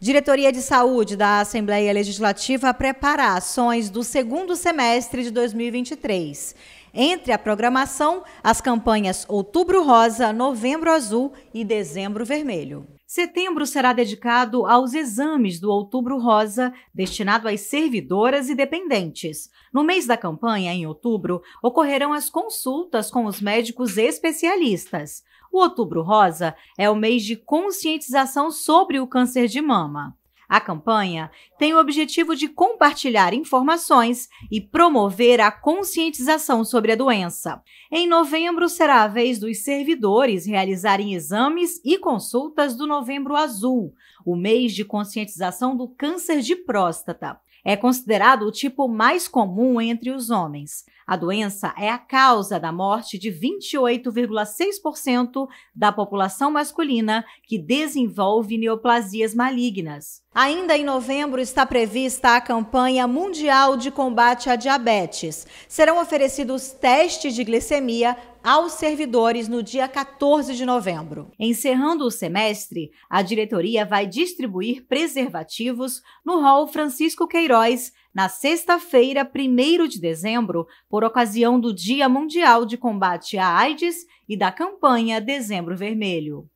Diretoria de Saúde da Assembleia Legislativa prepara ações do segundo semestre de 2023. Entre a programação, as campanhas Outubro Rosa, Novembro Azul e Dezembro Vermelho. Setembro será dedicado aos exames do Outubro Rosa, destinado às servidoras e dependentes. No mês da campanha, em outubro, ocorrerão as consultas com os médicos especialistas. O Outubro Rosa é o mês de conscientização sobre o câncer de mama. A campanha tem o objetivo de compartilhar informações e promover a conscientização sobre a doença. Em novembro, será a vez dos servidores realizarem exames e consultas do Novembro Azul, o mês de conscientização do câncer de próstata. É considerado o tipo mais comum entre os homens. A doença é a causa da morte de 28,6% da população masculina que desenvolve neoplasias malignas. Ainda em novembro está prevista a campanha mundial de combate à diabetes. Serão oferecidos testes de glicemia aos servidores no dia 14 de novembro. Encerrando o semestre, a diretoria vai distribuir preservativos no hall Francisco Queiroz na sexta-feira, 1 de dezembro, por ocasião do Dia Mundial de Combate à AIDS e da campanha Dezembro Vermelho.